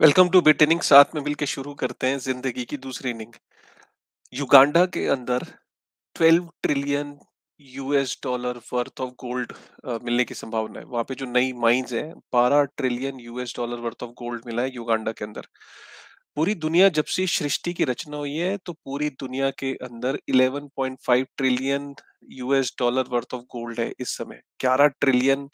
welcome two bit inning साथ में मिलकर शुरू करते हैं जिंदगी की दूसरी इनिंग युगांडा के अंदर 12 trillion US dollar worth of gold मिलने की संभावना है वहां पे जो नई माइंस है 12 trillion US dollar worth of gold मिला है युगांडा के अंदर पूरी दुनिया जब से सृष्टि की रचना हुई है तो पूरी दुनिया के अंदर 11.5 trillion US dollar worth of gold है इस समय 11 trillion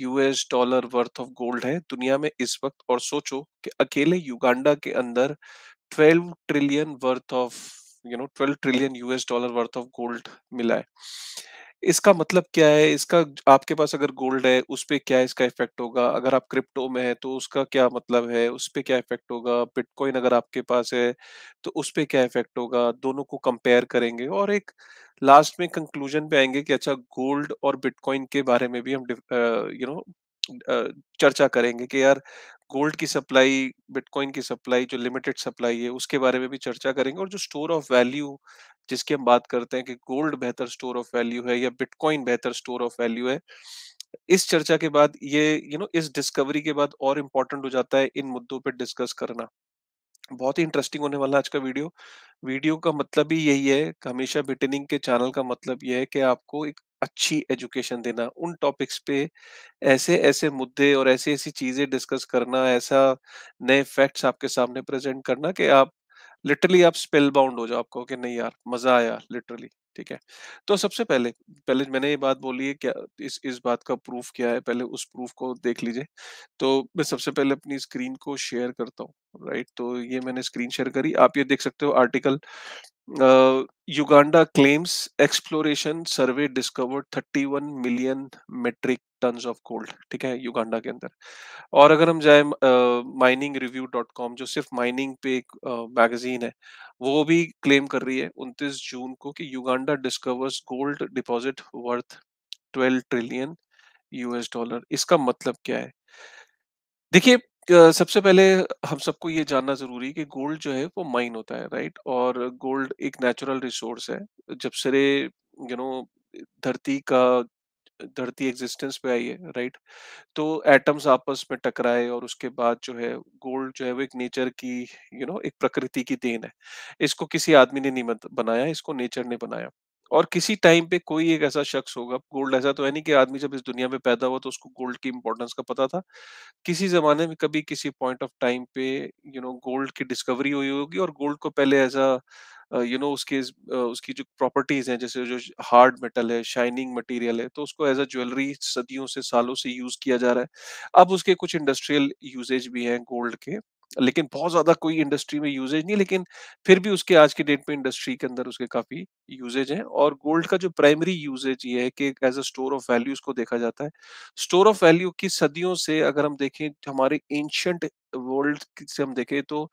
US dollar worth of gold है दुनिया में इस वक्त और सोचो कि अकेले युगांडा के अंदर 12 trillion worth of you know 12 trillion US dollar worth of gold मिला है इसका मतलब क्या है इसका आपके पास अगर गोल्ड है उस पर क्या इसका इफेक्ट होगा अगर आप क्रिप्टो में है तो उसका क्या मतलब है उस पर क्या इफेक्ट होगा बिटकॉइन अगर आपके पास है तो उस पर क्या इफेक्ट होगा दोनों को कंपेयर करेंगे और एक लास्ट में कंक्लूजन पे आएंगे कि अच्छा गोल्ड और बिटकॉइन के बारे में भी हम यू नो चर्चा करेंगे कि यार गोल्ड की सप्लाई बिटकॉइन की सप्लाई जो लिमिटेड सप्लाई है उसके बारे में भी चर्चा करेंगे और जो स्टोर ऑफ वैल्यू जिसकी हम बात करते हैं कि गोल्ड बेहतर स्टोर ऑफ वैल्यू है या बिटकॉइन बेहतर स्टोर ऑफ वैल्यू है इस चर्चा के बाद ये यू you नो know, इस डिस्कवरी के बाद और इम्पोर्टेंट हो जाता है इन मुद्दों पर डिस्कस करना बहुत ही इंटरेस्टिंग होने वाला आज का वीडियो वीडियो का मतलब ही यही है हमेशा बिटनिंग के चैनल का मतलब यह है कि आपको एक अच्छी एजुकेशन देना उन टॉपिक्स पे ऐसे ऐसे मुद्दे और ऐसी ऐसी चीजें डिस्कस करना ऐसा नए फैक्ट्स आपके सामने प्रेजेंट करना कि आप लिटरली आप स्पेल बाउंड हो जाओ आपको कि नहीं यार मजा आया लिटरली ठीक है तो सबसे पहले पहले मैंने ये बात बोली है क्या इस इस बात का प्रूफ क्या है पहले उस प्रूफ को देख लीजिए तो मैं सबसे पहले अपनी स्क्रीन को शेयर करता हूँ राइट तो ये मैंने स्क्रीन शेयर करी आप ये देख सकते हो article Uganda claims exploration survey discovered 31 million metric ton of gold ठीक है युगांडा के अंदर और अगर हम जाए माइनिंग रिव्यू डॉट कॉम जो सिर्फ माइनिंग पे एक मैगजीन है वो भी क्लेम कर रही है उनतीस जून को कि Uganda discovers gold deposit worth twelve trillion US dollar इसका मतलब क्या है देखिए सबसे पहले हम सबको ये जानना जरूरी है कि गोल्ड जो है वो माइन होता है राइट और गोल्ड एक नेचुरल रिसोर्स है जब सरे यू नो धरती का धरती एग्जिस्टेंस पे आई है राइट तो एटम्स आपस में टकराए और उसके बाद जो है गोल्ड जो है वो एक नेचर की यू you नो know, एक प्रकृति की देन है इसको किसी आदमी ने नहीं बनाया इसको नेचर ने बनाया और किसी टाइम पे कोई एक ऐसा शख्स होगा गोल्ड ऐसा तो है नहीं कि आदमी जब इस दुनिया में पैदा हुआ तो उसको गोल्ड की इंपॉर्टेंस का पता था किसी जमाने में कभी किसी पॉइंट ऑफ टाइम पे यू नो गोल्ड की डिस्कवरी हुई होगी और गोल्ड को पहले एज अ यू नो उसके उसकी जो प्रॉपर्टीज हैं जैसे जो हार्ड मेटल है शाइनिंग मटेरियल है तो उसको एज अ ज्वेलरी सदियों से सालों से यूज किया जा रहा है अब उसके कुछ इंडस्ट्रियल यूजेज भी हैं गोल्ड के लेकिन बहुत ज्यादा कोई इंडस्ट्री में यूजेज नहीं लेकिन फिर भी उसके आज के डेट में इंडस्ट्री के अंदर उसके काफी यूजेज हैं और गोल्ड का जो प्राइमरी यूजेज ये है कि as a store of value इसको देखा जाता है स्टोर ऑफ वैल्यू की सदियों से अगर हम देखें हमारे एंशंट वर्ल्ड से हम देखें तो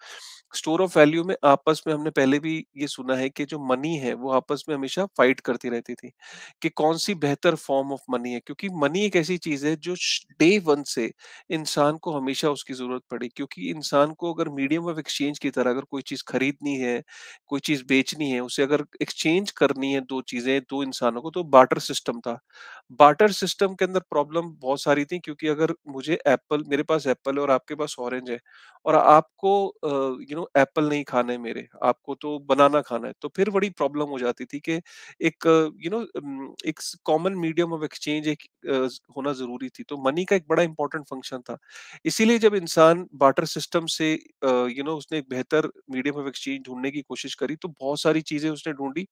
स्टोर ऑफ वैल्यू में आपस में हमने पहले भी ये सुना है कि जो मनी है वो आपस में हमेशा फाइट करती रहती थी कि कौन सी बेहतर फॉर्म ऑफ मनी है क्योंकि मनी एक ऐसी चीज है जो डे वन से इंसान को हमेशा उसकी जरूरत पड़ी क्योंकि इंसान को अगर मीडियम ऑफ एक्सचेंज की तरह अगर कोई चीज खरीदनी है कोई चीज बेचनी है उसे अगर एक्सचेंज करनी है दो चीजें दो इंसानों को तो बाटर सिस्टम था बाटर सिस्टम के अंदर प्रॉब्लम बहुत सारी थी क्योंकि अगर मुझे एप्पल मेरे पास एप्पल है और आपके पास ऑरेंज है और आपको यू नो एप्पल नहीं खाना है मेरे आपको तो बनाना खाना है तो फिर बड़ी प्रॉब्लम हो जाती थी कि एक यू नो एक कॉमन मीडियम ऑफ एक्सचेंज एक होना जरूरी थी तो मनी का एक बड़ा इंपॉर्टेंट फंक्शन था इसीलिए जब इंसान बाटर सिस्टम से यू नो उसने एक बेहतर मीडियम ऑफ एक्सचेंज ढूंढने की कोशिश करी तो बहुत सारी चीजें उसने ढूंढी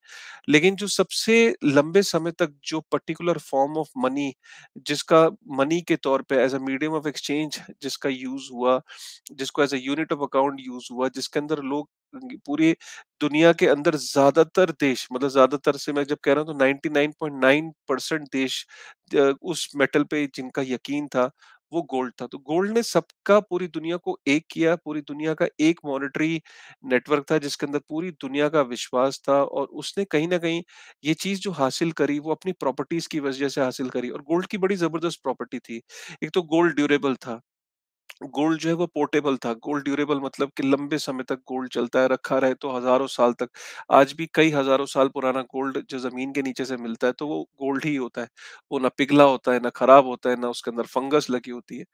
लेकिन जो सबसे लंबे समय तक जो particular form form of money जिसका मनी के तौर पे as a medium of exchange जिसका यूज हुआ जिसको as a unit of account use हुआ जिसके अंदर लोग पूरी दुनिया के अंदर ज्यादातर देश मतलब ज्यादातर से मैं जब कह रहा हूँ तो 99.9 परसेंट देश उस मेटल पे जिनका यकीन था वो गोल्ड था तो गोल्ड ने सबका पूरी दुनिया को एक किया पूरी दुनिया का एक मॉनिटरी नेटवर्क था जिसके अंदर पूरी दुनिया का विश्वास था और उसने कहीं ना कहीं ये चीज जो हासिल करी वो अपनी प्रॉपर्टीज की वजह से हासिल करी और गोल्ड की बड़ी जबरदस्त प्रॉपर्टी थी एक तो गोल्ड ड्यूरेबल था गोल्ड जो है वो पोर्टेबल था गोल्ड ड्यूरेबल मतलब कि लंबे समय तक गोल्ड चलता है रखा रहे तो हजारों साल तक आज भी कई हजारों साल पुराना गोल्ड जो जमीन के नीचे से मिलता है तो वो गोल्ड ही होता है वो ना पिघला होता है ना खराब होता है ना उसके अंदर फंगस लगी होती है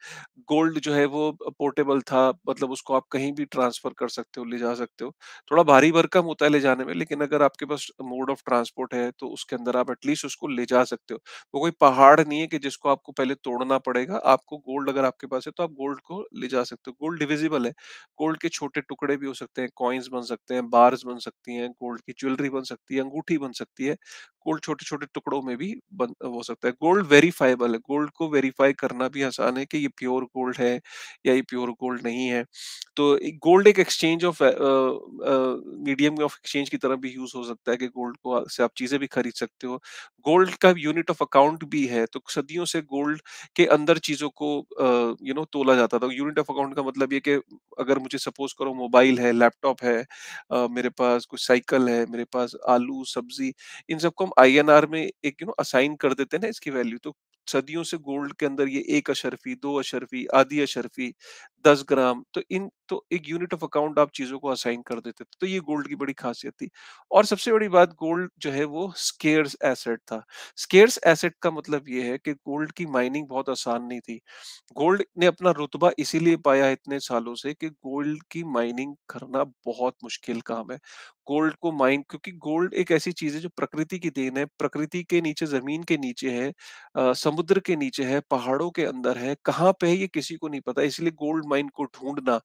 गोल्ड जो है वो पोर्टेबल था मतलब उसको आप कहीं भी ट्रांसफर कर सकते हो ले जा सकते हो थोड़ा भारी भरकम होता है ले जाने में लेकिन अगर आपके पास मोड ऑफ ट्रांसपोर्ट है तो उसके अंदर आप एटलीस्ट उसको ले जा सकते हो वो कोई पहाड़ नहीं है कि जिसको आपको पहले तोड़ना पड़ेगा आपको गोल्ड अगर आपके पास है तो आप गोल्ड को को ले जा सकते हो गोल्ड डिविजिबल है गोल्ड के छोटे टुकड़े भी हो सकते हैं कॉइन्स बन सकते हैं बार्स बन सकती हैं गोल्ड की ज्वेलरी बन सकती है अंगूठी बन सकती है गोल्ड छोटे छोटे टुकड़ों में भी बन हो सकता है गोल्ड वेरीफाइबल है गोल्ड को वेरीफाई करना भी आसान है कि ये प्योर गोल्ड है या ये प्योर गोल्ड नहीं है तो गोल्ड एक exchange of medium of exchange की तरह भी यूज हो सकता है कि गोल्ड को से आप चीजें भी खरीद सकते हो गोल्ड का यूनिट ऑफ अकाउंट भी है तो सदियों से गोल्ड के अंदर चीजों को यू नो तोला जाता था हूँ यूनिट ऑफ अकाउंट का मतलब ये कि अगर मुझे सपोज करो मोबाइल है लैपटॉप है आ, मेरे पास कुछ साइकिल है मेरे पास आलू सब्जी इन सबको हम आई में एक यू नो असाइन कर देते हैं ना इसकी वैल्यू तो सदियों से गोल्ड के अंदर ये एक अशरफी दो अशरफी आधी अशरफी दस ग्राम तो इन तो एक यूनिट ऑफ अकाउंट आप चीजों को असाइन कर देते थे तो ये गोल्ड की बड़ी खासियत थी और सबसे बड़ी बात गोल्ड जो है वो स्केयर्स एसेट था स्केयर्स एसेट का मतलब ये है कि गोल्ड की माइनिंग बहुत आसान नहीं थी गोल्ड ने अपना रुतबा इसीलिए पाया इतने सालों से कि गोल्ड की माइनिंग करना बहुत मुश्किल काम है गोल्ड को माइन क्योंकि गोल्ड एक ऐसी चीज है जो प्रकृति की देन है प्रकृति के नीचे जमीन के नीचे है समुद्र के नीचे है पहाड़ों के अंदर है कहाँ पे है ये किसी को नहीं पता इसलिए गोल्ड माइन को ढूंढना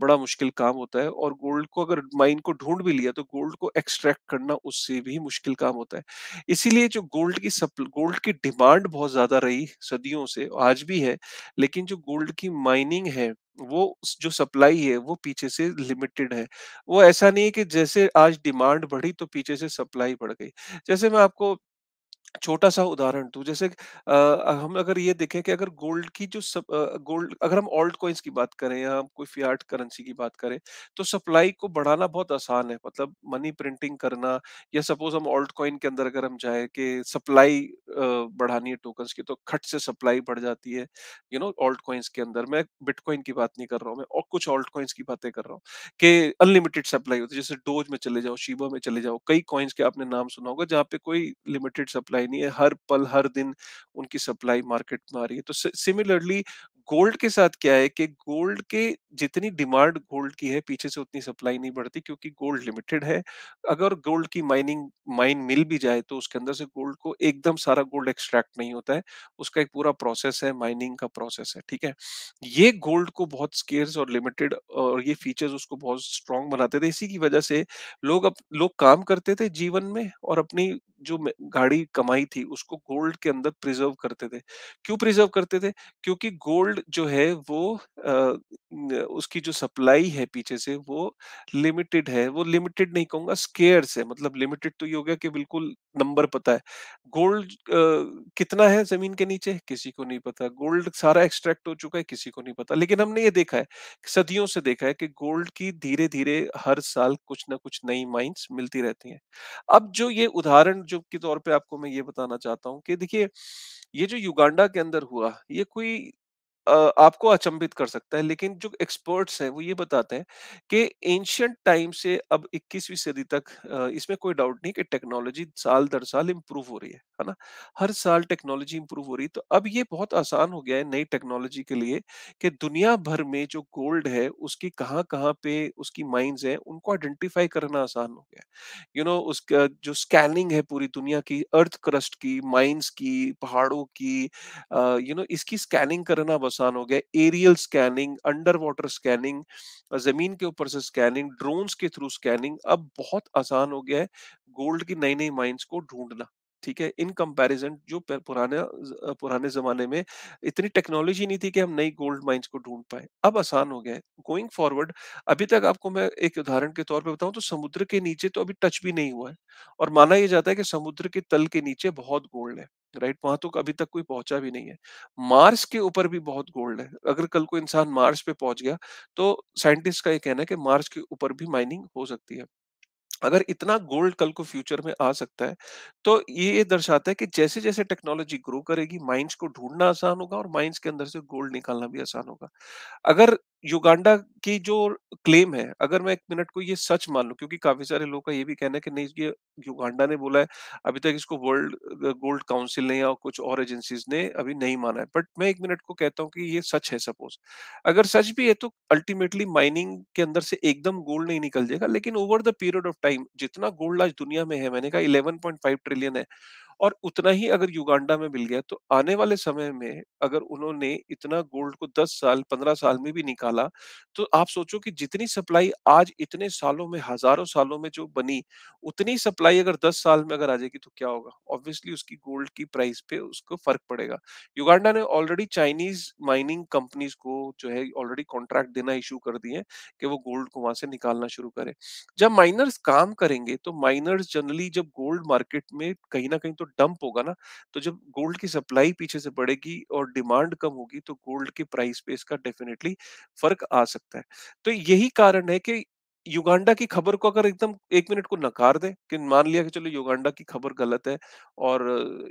बड़ा मुश्किल काम होता है और गोल्ड को अगर माइन को ढूंढ भी लिया तो गोल्ड को एक्सट्रैक्ट करना उससे भी मुश्किल काम होता है इसीलिए जो गोल्ड की गोल्ड की डिमांड बहुत ज्यादा रही सदियों से आज भी है लेकिन जो गोल्ड की माइनिंग है वो जो सप्लाई है वो पीछे से लिमिटेड है वो ऐसा नहीं है कि जैसे आज डिमांड बढ़ी तो पीछे से सप्लाई बढ़ गई जैसे मैं आपको छोटा सा उदाहरण तू जैसे आ, हम अगर ये देखें कि अगर गोल्ड की जो सब गोल्ड अगर हम ऑल्ट कॉइन्स की बात करें या हम कोई फियाट करेंसी की बात करें तो सप्लाई को बढ़ाना बहुत आसान है मतलब मनी प्रिंटिंग करना या सपोज हम ऑल्ट कॉइन के अंदर अगर हम जाए कि सप्लाई बढ़ानी है टोकन्स की तो खट से सप्लाई बढ़ जाती है यू नो ऑल्ट कॉइन्स के अंदर मैं बिटकॉइन की बात नहीं कर रहा हूँ मैं और कुछ ऑल्ट कॉइन्स की बातें कर रहा हूँ कि अनलिमिटेड सप्लाई होती है जैसे डोज में चले जाओ शिबो में चले जाओ कई कॉइन्स के आपने नाम सुना होगा जहाँ पे कोई लिमिटेड सप्लाई सप्लाई नहीं है हर पल हर दिन उनकी सप्लाई मार्केट में आ रही है तो सिमिलरली गोल्ड के साथ क्या है कि गोल्ड के जितनी डिमांड गोल्ड की है पीछे से उतनी सप्लाई नहीं बढ़ती क्योंकि गोल्ड लिमिटेड है अगर गोल्ड की माइनिंग माइन मिल भी जाए तो उसके अंदर से गोल्ड को एकदम सारा गोल्ड एक्सट्रैक्ट नहीं होता है उसका एक पूरा प्रोसेस है माइनिंग का प्रोसेस है ठीक है ये गोल्ड को बहुत स्केयर्स और लिमिटेड और ये फीचर्स उसको बहुत स्ट्रांग बनाते थे इसी की वजह से लोग अप, लोग काम करते थे जीवन में और अपनी जो गाड़ी कमाई थी उसको गोल्ड के अंदर प्रिजर्व करते थे क्यों प्रिजर्व करते थे क्योंकि गोल्ड वर्ल्ड जो है वो उसकी जो सप्लाई है पीछे से वो लिमिटेड है वो लिमिटेड नहीं कहूंगा स्केयर्स है मतलब लिमिटेड तो ये हो गया कि बिल्कुल नंबर पता है गोल्ड कितना है जमीन के नीचे किसी को नहीं पता गोल्ड सारा एक्सट्रैक्ट हो चुका है किसी को नहीं पता लेकिन हमने ये देखा है सदियों से देखा है कि गोल्ड की धीरे धीरे हर साल कुछ ना कुछ नई माइंस मिलती रहती हैं अब जो ये उदाहरण जो के तौर पर आपको मैं ये बताना चाहता हूँ कि देखिए ये जो युगांडा के अंदर हुआ ये कोई आपको अचंभित कर सकता है लेकिन जो एक्सपर्ट्स हैं वो ये बताते हैं कि एंशियंट टाइम से अब 21वीं सदी तक इसमें कोई डाउट नहीं कि टेक्नोलॉजी साल दर साल इम्प्रूव हो रही है है ना हर साल टेक्नोलॉजी इम्प्रूव हो रही है तो अब ये बहुत आसान हो गया है नई टेक्नोलॉजी के लिए कि दुनिया भर में जो गोल्ड है उसकी कहाँ कहाँ पे उसकी माइंस है उनको आइडेंटिफाई करना आसान हो गया यू नो उसका जो स्कैनिंग है पूरी दुनिया की अर्थ क्रस्ट की माइंस की पहाड़ों की यू नो इसकी स्कैनिंग करना बस आसान हो गया aerial scanning under water scanning जमीन के ऊपर से स्कैनिंग ड्रोन्स के थ्रू स्कैनिंग अब बहुत आसान हो गया है गोल्ड की नई नई माइंस को ढूंढना ठीक है इन कंपैरिजन जो पुराने पुराने जमाने में इतनी टेक्नोलॉजी नहीं थी कि हम नई गोल्ड माइंस को ढूंढ पाए अब आसान हो गया है गोइंग फॉरवर्ड अभी तक आपको मैं एक उदाहरण के तौर पे बताऊं तो समुद्र के नीचे तो अभी टच भी नहीं हुआ है और माना यह जाता है कि समुद्र के तल के नीचे बहुत गोल्ड है राइट वहां तो अभी तक कोई पहुंचा भी नहीं है मार्स के ऊपर भी बहुत गोल्ड है अगर कल को इंसान मार्स पे पहुंच गया तो साइंटिस्ट का ये कहना है कि मार्स के ऊपर भी माइनिंग हो सकती है अगर इतना गोल्ड कल को फ्यूचर में आ सकता है तो ये दर्शाता है कि जैसे जैसे टेक्नोलॉजी ग्रो करेगी माइंस को ढूंढना आसान होगा और माइंस के अंदर से गोल्ड निकालना भी आसान होगा अगर युगांडा की जो क्लेम है अगर मैं एक मिनट को ये सच मान लू क्योंकि काफी सारे लोग का ये भी कहना है कि नहीं ये युगांडा ने बोला है अभी तक इसको वर्ल्ड गोल्ड काउंसिल ने या कुछ और एजेंसीज ने अभी नहीं माना है बट मैं एक मिनट को कहता हूँ कि ये सच है सपोज अगर सच भी है तो अल्टीमेटली माइनिंग के अंदर से एकदम गोल्ड नहीं निकल जाएगा लेकिन over the period of time जितना गोल्ड आज दुनिया में है मैंने कहा इलेवन ट्रिलियन है और उतना ही अगर युगांडा में मिल गया तो आने वाले समय में अगर उन्होंने इतना गोल्ड को 10 साल 15 साल में भी निकाला तो आप सोचो कि जितनी सप्लाई आज इतने सालों में हजारों सालों में जो बनी उतनी सप्लाई अगर 10 साल में अगर आ जाएगी तो क्या होगा ऑब्वियसली उसकी गोल्ड की प्राइस पे उसको फर्क पड़ेगा युगांडा ने ऑलरेडी चाइनीज माइनिंग कंपनीज को जो है ऑलरेडी कॉन्ट्रैक्ट देना इशू कर दिए कि वो गोल्ड को वहां से निकालना शुरू करे जब माइनर्स काम करेंगे तो माइनर्स जनरली जब गोल्ड मार्केट में कहीं ना कहीं तो डंप होगा ना तो जब गोल्ड की सप्लाई पीछे से बढ़ेगी और डिमांड कम होगी तो गोल्ड के प्राइस पे इसका डेफिनेटली फर्क आ सकता है तो यही कारण है कि युगांडा की खबर को अगर एकदम एक मिनट को नकार दे कि मान लिया कि चलो युगांडा की खबर गलत है और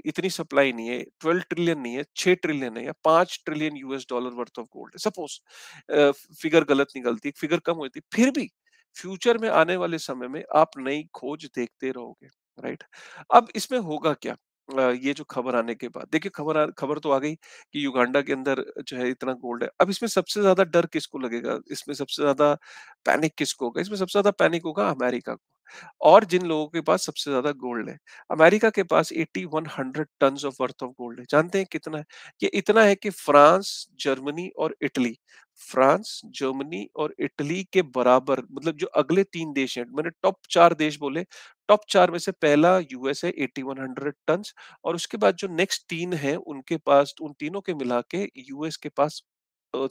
इतनी सप्लाई नहीं है ट्वेल्व ट्रिलियन नहीं है छह ट्रिलियन है या पांच trillion US dollar worth of gold है सपोज फिगर गलत निकलती फिगर कम होती फिर भी फ्यूचर में आने वाले समय में आप नई खोज देखते रहोगे राइट अब इसमें होगा क्या ये जो खबर आने के बाद देखिए खबर खबर तो आ गई कि युगांडा के अंदर जो है इतना गोल्ड है अब इसमें सबसे ज्यादा डर किसको लगेगा इसमें सबसे ज्यादा पैनिक किसको होगा इसमें सबसे ज्यादा पैनिक होगा अमेरिका को और जिन लोगों के पास सबसे ज्यादा गोल्ड है अमेरिका के पास eighty one hundred ton of worth of gold है जानते हैं कितना है ये इतना है कि फ्रांस जर्मनी और इटली फ्रांस जर्मनी और इटली के बराबर मतलब जो अगले तीन देश हैं मैंने टॉप चार देश बोले टॉप चार में से पहला यूएस है एटी वन हंड्रेड टन और उसके बाद जो नेक्स्ट तीन है उनके पास उन तीनों के मिला के यूएस के पास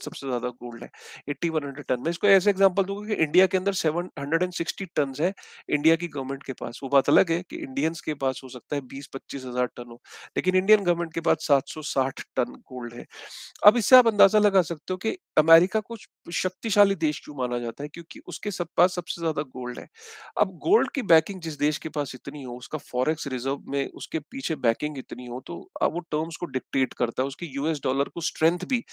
सबसे ज्यादा गोल्ड है एट्टी वन हंड्रेड टन मैं इसको ऐसे एग्जाम्पल दूंगा कि इंडिया के अंदर seven hundred and sixty ton है इंडिया की गवर्नमेंट के पास वो बात अलग है कि इंडियंस के पास हो सकता है बीस पच्चीस हजार टन हो लेकिन इंडियन गवर्नमेंट के पास सात सौ साठ टन गोल्ड है अब इससे आप अंदाजा लगा सकते हो कि अमेरिका को शक्तिशाली देश क्यों माना जाता है क्योंकि उसके सब पास सबसे ज्यादा गोल्ड है अब गोल्ड की बैकिंग जिस देश के पास इतनी हो उसका फॉरेक्स रिजर्व में उसके पीछे बैकिंग इतनी हो तो अब वो टर्म्स को डिक्टेट करता है उसके यूएस डॉलर को स्ट्रेंथ भी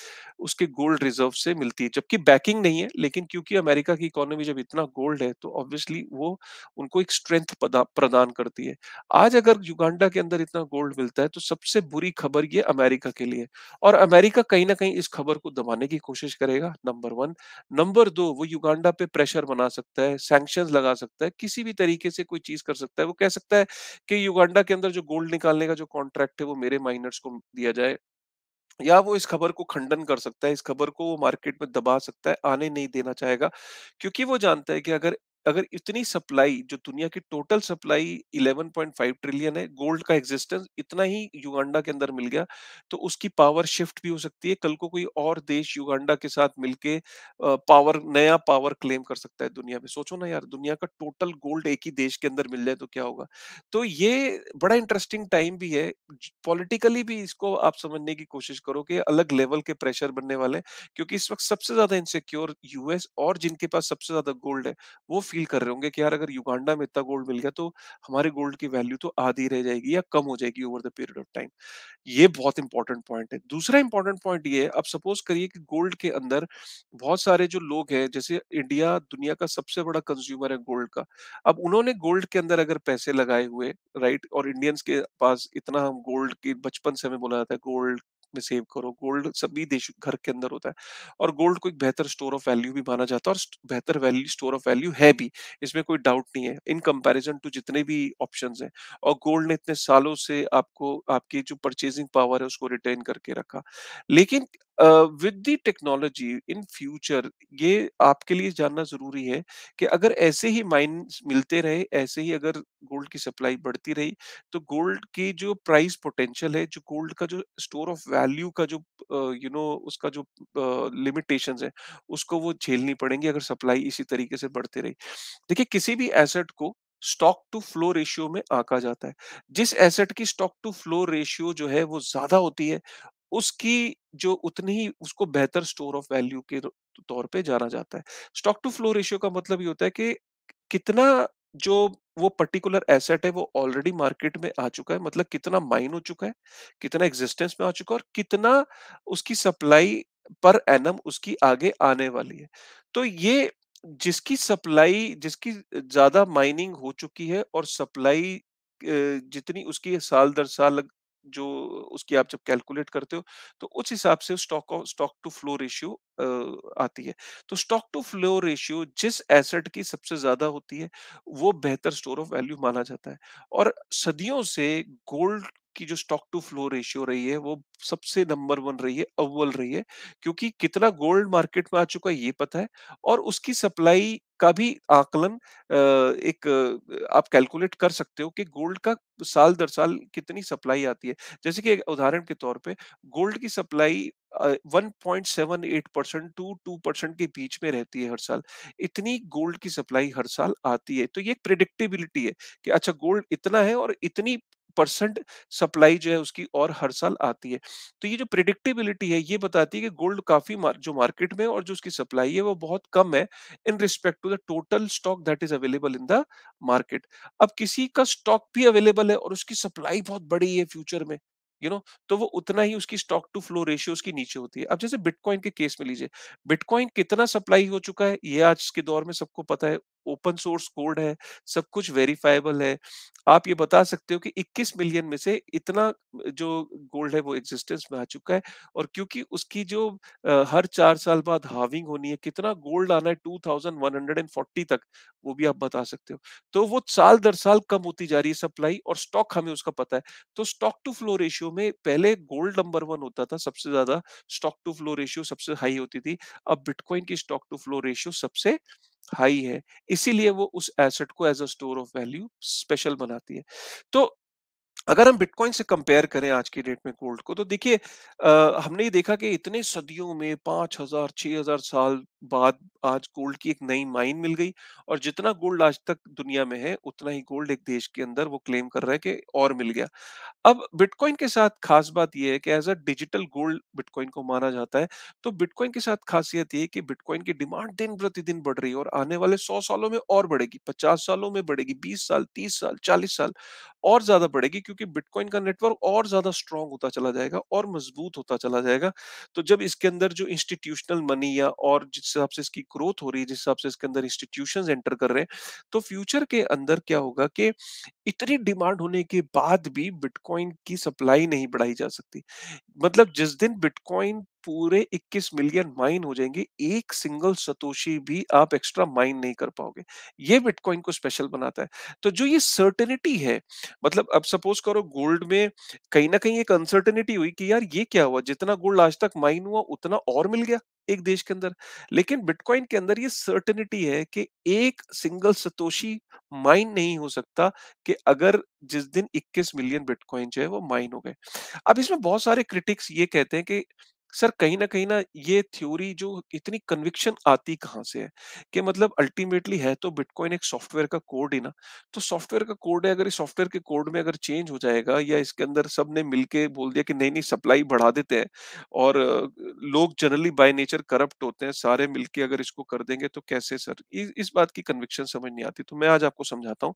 उसके गोल्ड रिजर्व से मिलती है जबकि बैकिंग नहीं है लेकिन क्योंकि अमेरिका की इकोनॉमी जब इतना गोल्ड है तो ऑब्वियसली वो उनको एक स्ट्रेंथ प्रदान करती है आज अगर युगांडा के अंदर इतना गोल्ड मिलता है तो सबसे बुरी खबर ये अमेरिका के लिए और अमेरिका कहीं ना कहीं इस खबर को दबाने की कोशिश कोशिश करेगा नंबर वन नंबर दो वो युगांडा पे प्रेशर बना सकता है सैंक्शन लगा सकता है किसी भी तरीके से कोई चीज कर सकता है वो कह सकता है कि युगांडा के अंदर जो गोल्ड निकालने का जो कॉन्ट्रैक्ट है वो मेरे माइनर्स को दिया जाए या वो इस खबर को खंडन कर सकता है इस खबर को वो मार्केट में दबा सकता है आने नहीं देना चाहेगा क्योंकि वो जानता है कि अगर अगर इतनी सप्लाई जो दुनिया की टोटल सप्लाई 11.5 ट्रिलियन है गोल्ड का एग्जिस्टेंस इतना ही युगांडा के अंदर मिल गया तो उसकी पावर शिफ्ट भी हो सकती है कल को कोई और देश युगांडा के साथ मिलके पावर नया पावर क्लेम कर सकता है दुनिया में सोचो ना यार दुनिया का टोटल गोल्ड एक ही देश के अंदर मिल जाए तो क्या होगा तो ये बड़ा इंटरेस्टिंग टाइम भी है पॉलिटिकली भी इसको आप समझने की कोशिश करो कि अलग लेवल के प्रेशर बनने वाले क्योंकि इस वक्त सबसे ज्यादा इनसिक्योर यूएस और जिनके पास सबसे ज्यादा गोल्ड है वो फील कर रहे होंगे कि यार अगर युगांडा में इतना गोल्ड मिल गया तो हमारे गोल्ड की वैल्यू तो आधी रह जाएगी या कम हो जाएगी over the period of time ये बहुत इंपॉर्टेंट पॉइंट है दूसरा इंपॉर्टेंट पॉइंट ये है अब सपोज करिए कि गोल्ड के अंदर बहुत सारे जो लोग हैं जैसे इंडिया दुनिया का सबसे बड़ा कंज्यूमर है गोल्ड का अब उन्होंने गोल्ड के अंदर अगर पैसे लगाए हुए राइट और इंडियंस के पास इतना हम गोल्ड की बचपन से हमें बोला जाता है गोल्ड में सेव करो गोल्ड सभी देश घर के अंदर होता है और गोल्ड को एक बेहतर स्टोर ऑफ वैल्यू भी माना जाता है और बेहतर वैल्यू स्टोर ऑफ वैल्यू है भी इसमें कोई डाउट नहीं है इन कंपेरिजन टू जितने भी ऑप्शन है और गोल्ड ने इतने सालों से आपको आपकी जो परचेजिंग पावर है उसको रिटेन करके रखा लेकिन with the technology in future ये आपके लिए जानना जरूरी है कि अगर ऐसे ही माइन मिलते रहे ऐसे ही अगर गोल्ड की सप्लाई बढ़ती रही तो गोल्ड की जो प्राइस पोटेंशियल है जो गोल्ड का जो स्टोर ऑफ वैल्यू का जो यू नो you know, उसका जो लिमिटेशन है उसको वो झेलनी पड़ेंगी अगर सप्लाई इसी तरीके से बढ़ती रही देखिए किसी भी एसेट को स्टॉक टू फ्लो रेशियो में आका जाता है जिस एसेट की स्टॉक टू फ्लो रेशियो जो है वो ज्यादा होती है उसकी जो उतनी ही उसको बेहतर स्टोर ऑफ वैल्यू के तौर पे जाना जाता है स्टॉक टू फ्लो रेशियो का मतलब ये होता है कि कितना जो वो पर्टिकुलर एसेट है वो ऑलरेडी मार्केट में आ चुका है मतलब कितना माइन हो चुका है कितना एग्जिस्टेंस में आ चुका है और कितना उसकी सप्लाई पर एनम उसकी आगे आने वाली है तो ये जिसकी सप्लाई जिसकी ज्यादा माइनिंग हो चुकी है और सप्लाई जितनी उसकी साल दर साल जो उसकी आप जब कैलकुलेट करते हो तो उस हिसाब से stock stock to flow ratio आती है तो स्टॉक टू फ्लो रेशियो जिस एसेट की सबसे ज्यादा होती है वो बेहतर स्टोर ऑफ वैल्यू माना जाता है और सदियों से गोल्ड की जो स्टॉक टू फ्लो रेशियो रही है वो सबसे नंबर वन रही है अव्वल रही है क्योंकि कितना गोल्ड मार्केट में आ चुका है ये पता है और उसकी सप्लाई का भी आकलन एक आप कैलकुलेट कर सकते हो कि गोल्ड का साल दर साल कितनी सप्लाई आती है जैसे कि उदाहरण के तौर पे गोल्ड की supply 1.78 percent two two percent के बीच में रहती है हर साल इतनी गोल्ड की सप्लाई हर साल आती है तो ये प्रेडिक्टेबिलिटी प्रिडिक्टेबिलिटी है कि अच्छा गोल्ड इतना है और इतनी परसेंट सप्लाई जो है उसकी और हर साल आती है तो ये जो प्रिडिक्टेबिलिटी है ये बताती है कि गोल्ड काफी मार, जो मार्केट में और जो उसकी सप्लाई है वो बहुत कम है in respect to the total stock that is available in the market अब किसी का स्टॉक भी अवेलेबल है और उसकी सप्लाई बहुत बड़ी है फ्यूचर में यू you नो know, तो वो उतना ही उसकी स्टॉक टू फ्लो रेशियो उसकी नीचे होती है अब जैसे बिटकॉइन के केस में लीजिए बिटकॉइन कितना सप्लाई हो चुका है ये आज के दौर में सबको पता है ओपन सोर्स कोड है सब कुछ वेरीफाइबल है आप ये बता सकते हो कि 21 मिलियन में से इतना जो गोल्ड है वो एग्जिस्टेंस में आ चुका है और क्योंकि उसकी जो हर चार साल बाद हाविंग होनी है कितना गोल्ड आना है 2140 तक वो भी आप बता सकते हो तो वो साल दर साल कम होती जा रही है सप्लाई और स्टॉक हमें उसका पता है तो स्टॉक टू फ्लो रेशियो में पहले गोल्ड नंबर वन होता था सबसे ज्यादा स्टॉक टू फ्लो रेशियो सबसे हाई होती थी अब बिटकॉइन की स्टॉक टू फ्लो रेशियो सबसे हाई है इसीलिए वो उस एसेट को as a store of value special बनाती है तो अगर हम बिटकॉइन से कंपेयर करें आज की डेट में गोल्ड को तो देखिए हमने ये देखा कि इतने सदियों में पांच हजार छह हजार साल बाद आज गोल्ड की एक नई माइन मिल गई और जितना गोल्ड आज तक दुनिया में है उतना ही गोल्ड एक देश के अंदर वो क्लेम कर रहा है कि और मिल गया अब बिटकॉइन के साथ खास बात यह है कि as a digital gold bitcoin को माना जाता है तो बिटकॉइन के साथ खासियत ये कि बिटकॉइन की डिमांड दिन प्रतिदिन बढ़ रही है और आने वाले सौ सालों में और बढ़ेगी पचास सालों में बढ़ेगी बीस साल तीस साल चालीस साल और ज्यादा बढ़ेगी क्योंकि बिटकॉइन का नेटवर्क और ज्यादा स्ट्रांग होता चला जाएगा और मजबूत होता चला जाएगा तो जब इसके अंदर जो इंस्टीट्यूशनल मनी या और जिस हिसाब से इसकी ग्रोथ हो रही है जिस हिसाब से इसके अंदर इंस्टीट्यूशन एंटर कर रहे हैं तो फ्यूचर के अंदर क्या होगा कि इतनी डिमांड होने के बाद भी बिटकॉइन की सप्लाई नहीं बढ़ाई जा सकती मतलब जिस दिन बिटकॉइन पूरे 21 मिलियन माइन हो जाएंगे एक सिंगल सतोशी भी आप एक्स्ट्रा माइन नहीं कर पाओगे ये बिटकॉइन को स्पेशल बनाता है तो जो ये सर्टेनिटी है मतलब अब सपोज करो गोल्ड में कहीं ना कहीं एक अनसर्टेनिटी हुई कि यार ये क्या हुआ जितना गोल्ड आज तक माइन हुआ उतना और मिल गया एक देश के अंदर लेकिन बिटकॉइन के अंदर ये सर्टेनिटी है कि एक सिंगल सतोशी माइन नहीं हो सकता कि अगर जिस दिन 21 मिलियन बिटकॉइन जो है वो माइन हो गए अब इसमें बहुत सारे क्रिटिक्स ये कहते हैं कि सर कहीं ना कहीं ना ये थ्योरी जो इतनी कन्विक्शन आती कहाँ से है कि मतलब अल्टीमेटली है तो बिटकॉइन एक सॉफ्टवेयर का कोड ही ना तो सॉफ्टवेयर का कोड है अगर इस सॉफ्टवेयर के कोड में अगर चेंज हो जाएगा या इसके अंदर सब ने मिलके बोल दिया कि नहीं नहीं सप्लाई बढ़ा देते हैं और लोग जनरली बाय नेचर करप्ट होते हैं सारे मिलके अगर इसको कर देंगे तो कैसे सर इस बात की कन्विक्शन समझ नहीं आती तो मैं आज आपको समझाता हूँ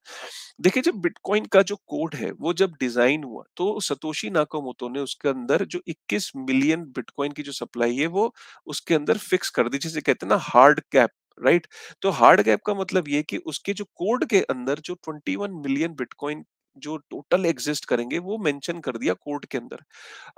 देखिए जब बिटकॉइन का जो कोड है वो जब डिजाइन हुआ तो सतोशी नाकोमोतो ने उसके अंदर जो इक्कीस मिलियन बिटकॉइन बिटकॉइन की जो सप्लाई है वो उसके अंदर फिक्स कर दी जिसे कहते हैं ना हार्ड कैप राइट तो हार्ड कैप का मतलब ये कि उसके जो कोड के अंदर जो 21 मिलियन बिटकॉइन जो टोटल एग्जिस्ट करेंगे वो मेंशन कर दिया कोड के अंदर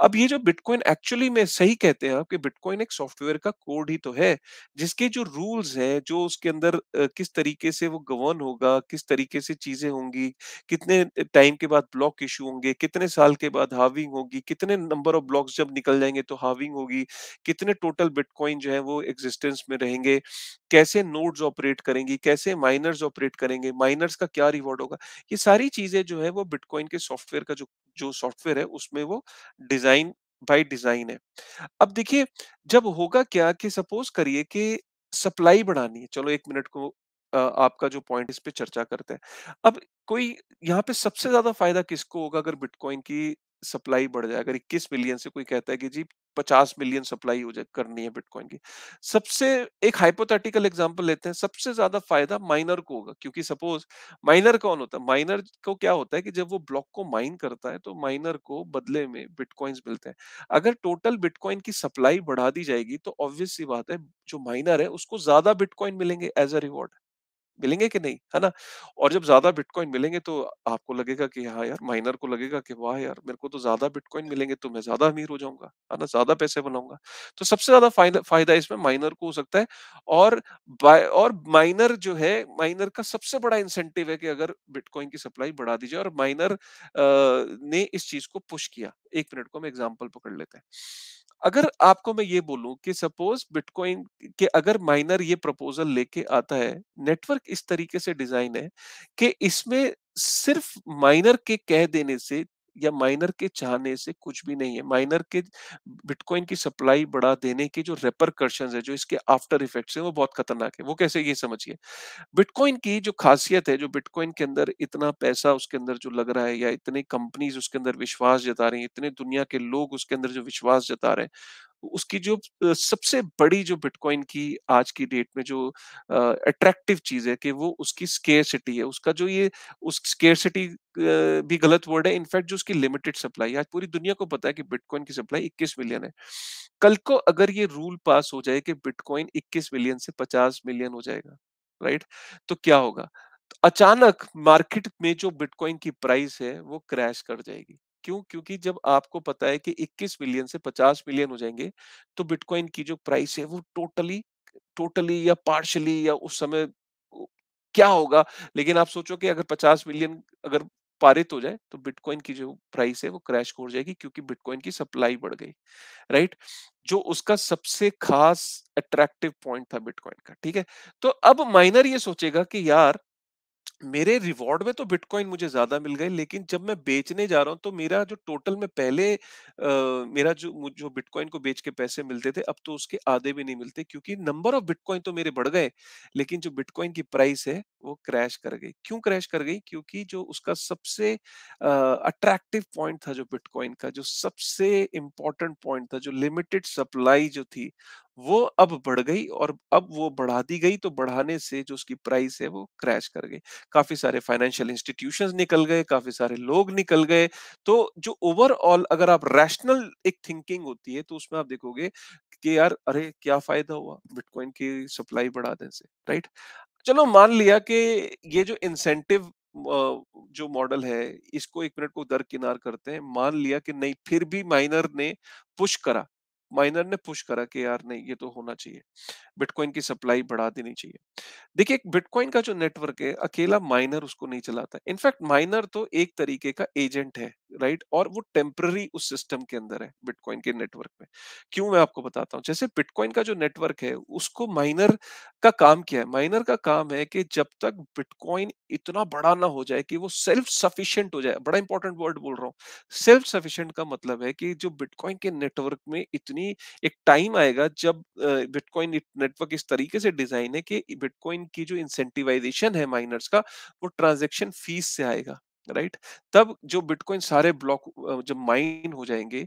अब ये जो बिटकॉइन एक्चुअली में सही कहते हैं आपके बिटकॉइन एक सॉफ्टवेयर का कोड ही तो है जिसके जो रूल्स हैं जो उसके अंदर किस तरीके से वो गवर्न होगा किस तरीके से चीजें होंगी कितने टाइम के बाद ब्लॉक इशू होंगे कितने साल के बाद हाविंग होगी कितने नंबर ऑफ ब्लॉक्स जब निकल जाएंगे तो हाविंग होगी कितने टोटल बिटकॉइन जो है वो एग्जिस्टेंस में रहेंगे कैसे नोड्स ऑपरेट करेंगी कैसे माइनर्स ऑपरेट करेंगे माइनर्स का क्या रिवॉर्ड होगा ये सारी चीजें जो है वो बिटकॉइन के सॉफ्टवेयर का जो जो सॉफ्टवेयर है उसमें वो डिजाइन बाय डिजाइन है अब देखिए जब होगा क्या कि सपोज करिए कि सप्लाई बढ़ानी है चलो एक मिनट को आपका जो पॉइंट इस पे चर्चा करते हैं अब कोई यहाँ पे सबसे ज्यादा फायदा किसको होगा अगर बिटकॉइन की सप्लाई बढ़ जाए अगर 21 मिलियन से कोई कहता है कि जी पचास मिलियन सप्लाई हो जाए करनी है बिटकॉइन की सबसे एक हाइपोथेटिकल एग्जांपल लेते हैं सबसे ज्यादा फायदा माइनर को होगा क्योंकि सपोज माइनर कौन होता है माइनर को क्या होता है कि जब वो ब्लॉक को माइन करता है तो माइनर को बदले में बिटकॉइंस मिलते हैं अगर टोटल बिटकॉइन की सप्लाई बढ़ा दी जाएगी तो ऑब्वियस सी बात है जो माइनर है उसको ज्यादा बिटकॉइन मिलेंगे एज अ रिवॉर्ड मिलेंगे कि नहीं है ना और जब ज्यादा बिटकॉइन मिलेंगे तो आपको लगेगा कि हाँ यार माइनर को लगेगा कि वाह यार मेरे को तो ज्यादा बिटकॉइन मिलेंगे तो मैं ज्यादा अमीर हो जाऊंगा है ना ज्यादा पैसे बनाऊंगा तो सबसे ज्यादा फायदा इसमें माइनर को हो सकता है और और माइनर जो है माइनर का सबसे बड़ा इंसेंटिव है कि अगर बिटकॉइन की सप्लाई बढ़ा दी जाए और माइनर ने इस चीज को पुश किया एक मिनट को हम एग्जाम्पल पकड़ लेते हैं अगर आपको मैं ये बोलूं कि सपोज बिटकॉइन के अगर माइनर ये प्रपोजल लेके आता है नेटवर्क इस तरीके से डिजाइन है कि इसमें सिर्फ माइनर के कह देने से या माइनर के चाहने से कुछ भी नहीं है माइनर के बिटकॉइन की सप्लाई बढ़ा देने के जो रेपरकर्शन है जो इसके आफ्टर इफेक्ट्स है वो बहुत खतरनाक है वो कैसे ये समझिए बिटकॉइन की जो खासियत है जो बिटकॉइन के अंदर इतना पैसा उसके अंदर जो लग रहा है या इतने कंपनीज उसके अंदर विश्वास जता रही है इतने दुनिया के लोग उसके अंदर जो विश्वास जता रहे हैं उसकी जो सबसे बड़ी जो बिटकॉइन की आज की डेट में जो अट्रैक्टिव चीज है कि वो उसकी स्केयरसिटी है उसका जो ये उस स्केयरसिटी भी गलत वर्ड है इनफैक्ट जो उसकी लिमिटेड सप्लाई आज पूरी दुनिया को पता है कि बिटकॉइन की सप्लाई 21 मिलियन है कल को अगर ये रूल पास हो जाए कि बिटकॉइन 21 मिलियन से 50 मिलियन हो जाएगा राइट तो क्या होगा तो अचानक मार्केट में जो बिटकॉइन की प्राइस है वो क्रैश कर जाएगी क्यों क्योंकि जब आपको पता है कि 21 मिलियन से 50 मिलियन हो जाएंगे तो बिटकॉइन की जो प्राइस है वो टोटली टोटली या पार्शली या उस समय क्या होगा लेकिन आप सोचो कि अगर 50 मिलियन अगर पारित हो जाए तो बिटकॉइन की जो प्राइस है वो क्रैश हो जाएगी क्योंकि बिटकॉइन की सप्लाई बढ़ गई राइट जो उसका सबसे खास अट्रैक्टिव पॉइंट था बिटकॉइन का ठीक है तो अब माइनर ये सोचेगा कि यार मेरे रिवॉर्ड में तो बिटकॉइन मुझे ज्यादा मिल गए लेकिन जब मैं बेचने जा रहा हूँ तो मेरा जो टोटल में पहले आ, मेरा जो जो बिटकॉइन को बेच के पैसे मिलते थे अब तो उसके आधे भी नहीं मिलते क्योंकि नंबर ऑफ बिटकॉइन तो मेरे बढ़ गए लेकिन जो बिटकॉइन की प्राइस है वो क्रैश कर गई क्यों क्रैश कर गई क्योंकि जो उसका सबसे अट्रैक्टिव पॉइंट था जो बिटकॉइन का जो सबसे इंपॉर्टेंट पॉइंट था जो लिमिटेड सप्लाई जो थी वो अब बढ़ गई और अब वो बढ़ा दी गई तो बढ़ाने से जो उसकी प्राइस है वो क्रैश कर गई काफी सारे फाइनेंशियल इंस्टीट्यूशंस निकल गए काफी सारे लोग निकल गए तो जो ओवरऑल अगर आप रैशनल एक थिंकिंग होती है तो उसमें आप देखोगे कि यार अरे क्या फायदा हुआ बिटकॉइन की सप्लाई बढ़ा देने से राइट चलो मान लिया कि ये जो इंसेंटिव जो मॉडल है इसको एक मिनट को दरकिनार करते हैं मान लिया कि नहीं फिर भी माइनर ने पुश करा माइनर ने पुश करा कि यार नहीं ये तो होना चाहिए बिटकॉइन की सप्लाई बढ़ा देनी चाहिए देखिए एक बिटकॉइन का जो नेटवर्क है अकेला माइनर उसको नहीं चलाता इनफैक्ट माइनर तो एक तरीके का एजेंट है राइट और वो टेम्पररी उस सिस्टम के अंदर है बिटकॉइन के नेटवर्क में क्यों मैं आपको बताता हूँ जैसे बिटकॉइन का जो नेटवर्क है उसको माइनर का काम क्या है माइनर का काम है कि जब तक बिटकॉइन इतना बड़ा ना हो जाए कि वो सेल्फ सफिशियंट हो जाए बड़ा इंपॉर्टेंट वर्ड बोल रहा हूँ सेल्फ सफिशियंट का मतलब है कि जो बिटकॉइन के नेटवर्क में इतनी यानी एक टाइम आएगा जब बिटकॉइन नेटवर्क इस तरीके से डिजाइन है कि बिटकॉइन की जो इंसेंटिवाइजेशन है माइनर्स का वो ट्रांजेक्शन फीस से आएगा राइट तब जो बिटकॉइन सारे ब्लॉक जब माइन हो जाएंगे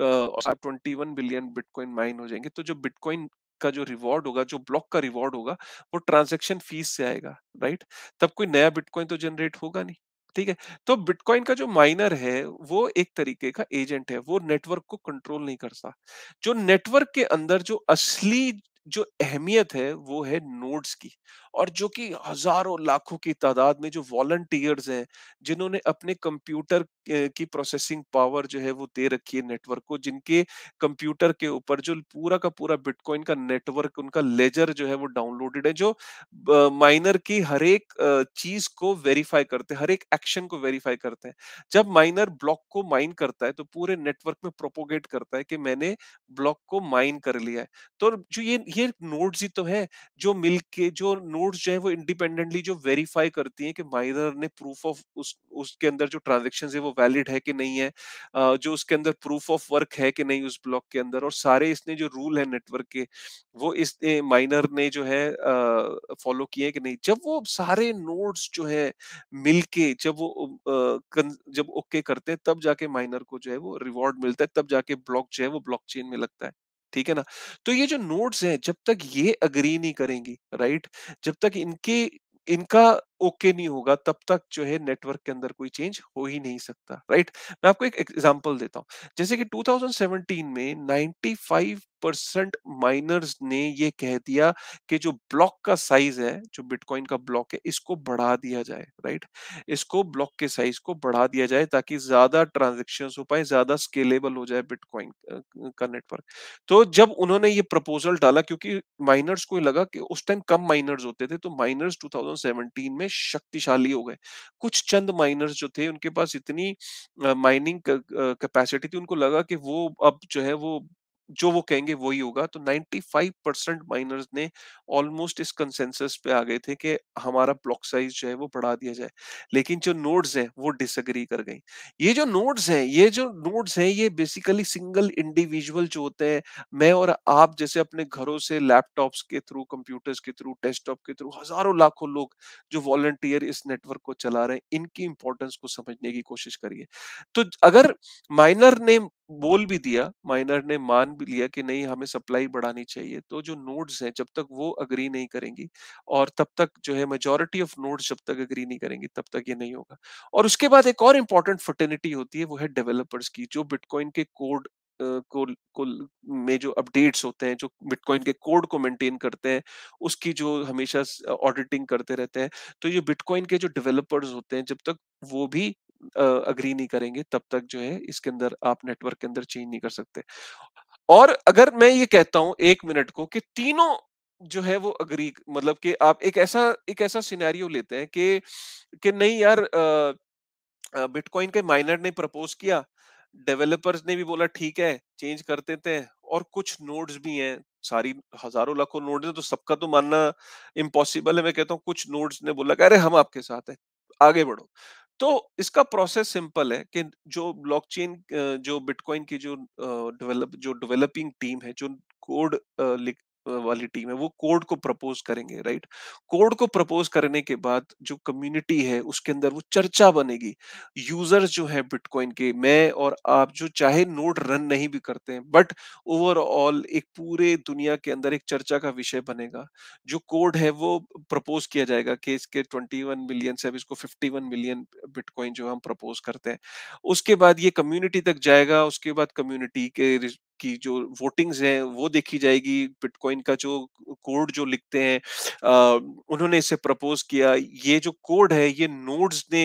twenty one billion bitcoin mine हो जाएंगे तो जो बिटकॉइन का जो रिवॉर्ड होगा जो ब्लॉक का रिवॉर्ड होगा वो ट्रांजेक्शन फीस से आएगा राइट तब कोई नया बिटकॉइन तो जनरेट होगा नहीं ठीक है तो बिटकॉइन का जो माइनर है वो एक तरीके का एजेंट है वो नेटवर्क को कंट्रोल नहीं करता जो नेटवर्क के अंदर जो असली जो अहमियत है वो है नोड्स की और जो कि हजारों लाखों की तादाद में जो वॉल्टियर्स हैं जिन्होंने अपने कंप्यूटर की प्रोसेसिंग पावर जो है वो दे रखी है नेटवर्क को जिनके कंप्यूटर के ऊपर जो पूरा का पूरा बिटकॉइन का नेटवर्क उनका लेजर जो है वो डाउनलोडेड है जो माइनर की हर एक चीज को वेरीफाई करते हैं हर एक एक्शन को वेरीफाई करते हैं जब माइनर ब्लॉक को माइन करता है तो पूरे नेटवर्क में प्रोपोगेट करता है कि मैंने ब्लॉक को माइन कर लिया है तो जो ये ये नोड्स ही तो है जो मिलके जो नोट्स जो है वो इंडिपेंडेंटली जो वेरीफाई करती हैं कि माइनर ने प्रूफ ऑफ उस उसके अंदर जो ट्रांजेक्शन है वो वैलिड है कि नहीं है जो उसके अंदर प्रूफ ऑफ वर्क है कि नहीं उस ब्लॉक के अंदर और सारे इसने जो रूल है नेटवर्क के वो इस माइनर ने जो है फॉलो किए कि नहीं जब वो सारे नोड्स जो है मिलके जब वो जब ओके करते हैं तब जाके माइनर को जो है वो रिवॉर्ड मिलता है तब जाके ब्लॉक जो है वो ब्लॉक में लगता है ठीक है ना तो ये जो नोट्स हैं जब तक ये अग्री नहीं करेंगी राइट जब तक इनके इनका ओके नहीं होगा तब तक जो है नेटवर्क के अंदर कोई चेंज हो ही नहीं सकता राइट मैं आपको एक एग्जांपल देता हूँ जैसे कि 2017 में 95 परसेंट माइनर्स ने ये कह दिया कि जो ब्लॉक का साइज है जो बिटकॉइन का ब्लॉक है इसको बढ़ा दिया जाए राइट इसको ब्लॉक के साइज को बढ़ा दिया जाए ताकि ज्यादा ट्रांजेक्शन हो पाए ज्यादा स्केलेबल हो जाए बिटकॉइन का नेटवर्क तो जब उन्होंने ये प्रपोजल डाला क्योंकि माइनर्स को लगा कि उस टाइम कम माइनर्स होते थे तो माइनर्स टू में इतने शक्तिशाली हो गए कुछ चंद माइनर्स जो थे उनके पास इतनी माइनिंग कैपेसिटी थी उनको लगा कि वो अब जो है वो जो वो कहेंगे वही होगा तो 95 परसेंट माइनर्स ने ऑलमोस्ट इस कंसेंसस पे आ गए थे कि हमारा ब्लॉक साइज जो है वो बढ़ा दिया जाए लेकिन जो नोड्स हैं वो डिसएग्री कर गई ये जो नोड्स हैं ये जो नोड्स हैं ये बेसिकली सिंगल इंडिविजुअल जो होते हैं मैं और आप जैसे अपने घरों से लैपटॉप्स के थ्रू कंप्यूटर्स के थ्रू डेस्कटॉप के थ्रू हजारों लाखों लोग जो वॉलंटियर इस नेटवर्क को चला रहे हैं इनकी इंपॉर्टेंस को समझने की कोशिश करिए तो अगर माइनर ने बोल भी दिया माइनर ने मान भी लिया कि नहीं हमें सप्लाई बढ़ानी चाहिए तो जो नोड्स हैं जब तक वो अग्री नहीं करेंगी और तब तक जो है मेजोरिटी ऑफ नोड्स जब तक अग्री नहीं करेंगी तब तक ये नहीं होगा और उसके बाद एक और इम्पोर्टेंट फर्टिनिटी होती है वो है डेवलपर्स की जो बिटकॉइन के कोड को, को में जो अपडेट्स होते हैं जो बिटकॉइन के कोड को मेंटेन करते हैं उसकी जो हमेशा ऑडिटिंग करते रहते हैं तो ये बिटकॉइन के जो डेवलपर्स होते हैं जब तक वो भी अग्री नहीं करेंगे तब तक जो है इसके अंदर आप नेटवर्क के अंदर चेंज नहीं कर सकते और अगर मैं ये कहता हूं एक मिनट को कि तीनों जो है वो अग्री मतलब कि आप एक ऐसा एक ऐसा सिनेरियो लेते हैं कि कि नहीं यार बिटकॉइन के माइनर ने प्रपोज किया डेवलपर्स ने भी बोला ठीक है चेंज कर देते हैं और कुछ नोड्स भी हैं सारी हजारों लाखों नोड तो सबका तो मानना इम्पॉसिबल है मैं कहता हूँ कुछ नोड्स ने बोला अरे हम आपके साथ हैं आगे बढ़ो तो इसका प्रोसेस सिंपल है कि जो ब्लॉकचेन जो बिटकॉइन की जो डेवलप जो डेवलपिंग टीम है जो कोड लिख वाली टीम है वो कोड को प्रपोज करेंगे राइट कोड को प्रपोज करने के बाद जो कम्युनिटी है उसके अंदर वो चर्चा बनेगी यूजर्स जो है बिटकॉइन के मैं और आप जो चाहे नोट रन नहीं भी करते हैं बट ओवरऑल एक पूरे दुनिया के अंदर एक चर्चा का विषय बनेगा जो कोड है वो प्रपोज किया जाएगा कि इसके ट्वेंटी मिलियन से अब इसको फिफ्टी मिलियन बिटकॉइन जो हम प्रपोज करते हैं उसके बाद ये कम्युनिटी तक जाएगा उसके बाद कम्युनिटी के की जो वोटिंग्स हैं वो देखी जाएगी बिटकॉइन का जो कोड जो लिखते हैं उन्होंने इसे प्रपोज किया ये जो कोड है ये नोड्स ने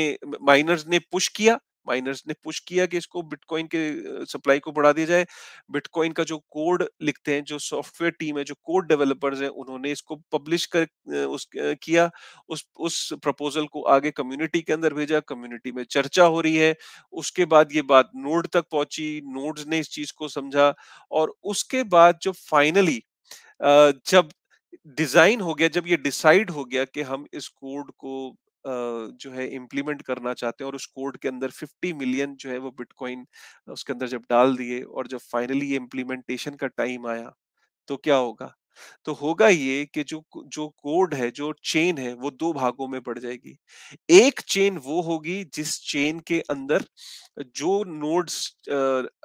माइनर्स ने पुश किया माइनर्स ने पुश किया कि इसको बिटकॉइन के सप्लाई को बढ़ा दिया जाए बिटकॉइन का जो कोड लिखते हैं जो सॉफ्टवेयर टीम है जो कोड डेवलपर्स हैं उन्होंने इसको पब्लिश कर उस किया उस उस प्रपोजल को आगे कम्युनिटी के अंदर भेजा कम्युनिटी में चर्चा हो रही है उसके बाद ये बात नोड तक पहुंची नोड ने इस चीज को समझा और उसके बाद जो फाइनली जब डिजाइन हो गया जब ये डिसाइड हो गया कि हम इस कोड को जो है इम्प्लीमेंट करना चाहते हैं और उस कोड के अंदर 50 मिलियन जो है वो बिटकॉइन उसके अंदर जब डाल दिए और जब फाइनली ये इम्प्लीमेंटेशन का टाइम आया तो क्या होगा तो होगा ये कि जो जो कोड है जो चेन है वो दो भागों में पड़ जाएगी एक चेन वो होगी जिस चेन के अंदर जो नोड्स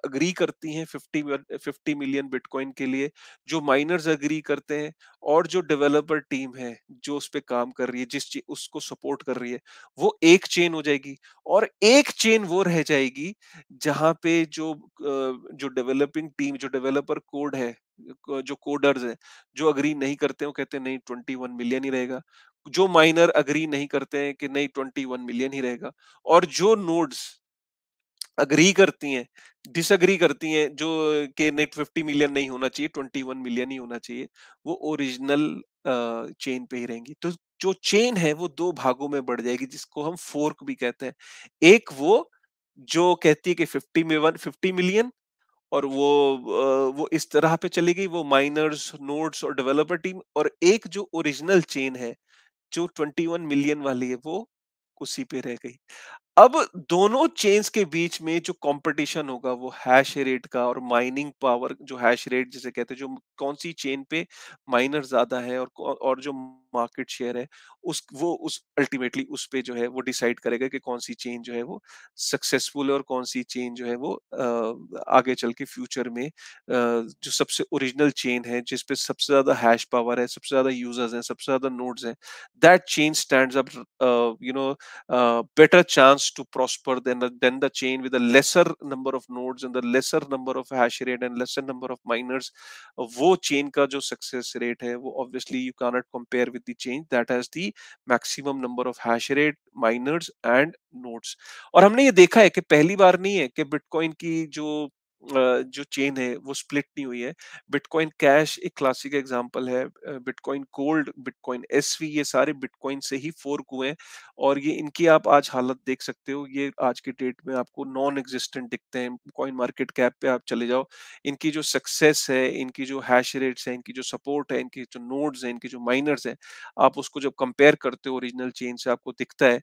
अग्री करती हैं 50 फिफ्टी मिलियन बिटकॉइन के लिए जो माइनर्स अग्री करते हैं और जो डेवलपर टीम है जो उस पर काम कर रही है जिस उसको सपोर्ट कर रही है वो एक चेन हो जाएगी और एक चेन वो रह जाएगी जहां पे जो जो डेवलपिंग टीम जो डेवलपर कोड है जो कोडर्स हैं जो अग्री नहीं करते वो कहते हैं नहीं ट्वेंटी वन मिलियन ही रहेगा जो माइनर अग्री नहीं करते हैं कि नहीं ट्वेंटी वन मिलियन ही रहेगा और जो नोड्स अग्री करती हैं डिसअग्री करती हैं जो के नेट फिफ्टी मिलियन नहीं होना चाहिए ट्वेंटी वन मिलियन ही होना चाहिए वो ओरिजिनल चेन पे ही रहेंगी तो जो चेन है वो दो भागों में बढ़ जाएगी जिसको हम फोर्क भी कहते हैं एक वो जो कहती है कि फिफ्टी में वन फिफ्टी मिलियन और वो वो इस तरह पे चली गई वो माइनर्स नोड्स और डेवलपर टीम और एक जो ओरिजिनल चेन है जो 21 मिलियन वाली है वो उसी पे रह गई अब दोनों चेन्स के बीच में जो कंपटीशन होगा वो हैश रेट का और माइनिंग पावर जो हैश रेट जिसे कहते हैं जो कौन सी चेन पे माइनर ज्यादा है और और जो मार्केट शेयर है उस वो उस अल्टीमेटली उस पे जो है वो डिसाइड करेगा कि कौन सी चेन जो है वो सक्सेसफुल है और कौन सी चेन जो है वो आगे चल के फ्यूचर में जो सबसे ओरिजिनल चेन है जिस पे सबसे ज्यादा हैश पावर है सबसे ज्यादा यूजर्स हैं सबसे ज्यादा नोड्स हैं that chain stands up you know better chance to prosper than than the chain with a lesser number of nodes and the lesser number of hash rate and lesser number of miners वो chain का जो success rate है वो obviously you can not compare with the change that has the maximum number of hash rate miners and nodes और हमने ये देखा है कि पहली बार नहीं है कि बिटकॉइन की जो जो चेन है वो स्प्लिट नहीं हुई है बिटकॉइन कैश एक क्लासिक एग्जांपल है बिटकॉइन कोल्ड बिटकॉइन एसवी ये सारे बिटकॉइन से ही फोर्क हुए हैं और ये इनकी आप आज हालत देख सकते हो ये आज के डेट में आपको नॉन एग्जिस्टेंट दिखते हैं कॉइन मार्केट कैप पे आप चले जाओ इनकी जो सक्सेस है इनकी जो हैश रेट्स है इनकी जो सपोर्ट है इनकी जो नोट है इनके जो माइनर्स है आप उसको जब कंपेयर करते हो ओरिजिनल चेन से आपको दिखता है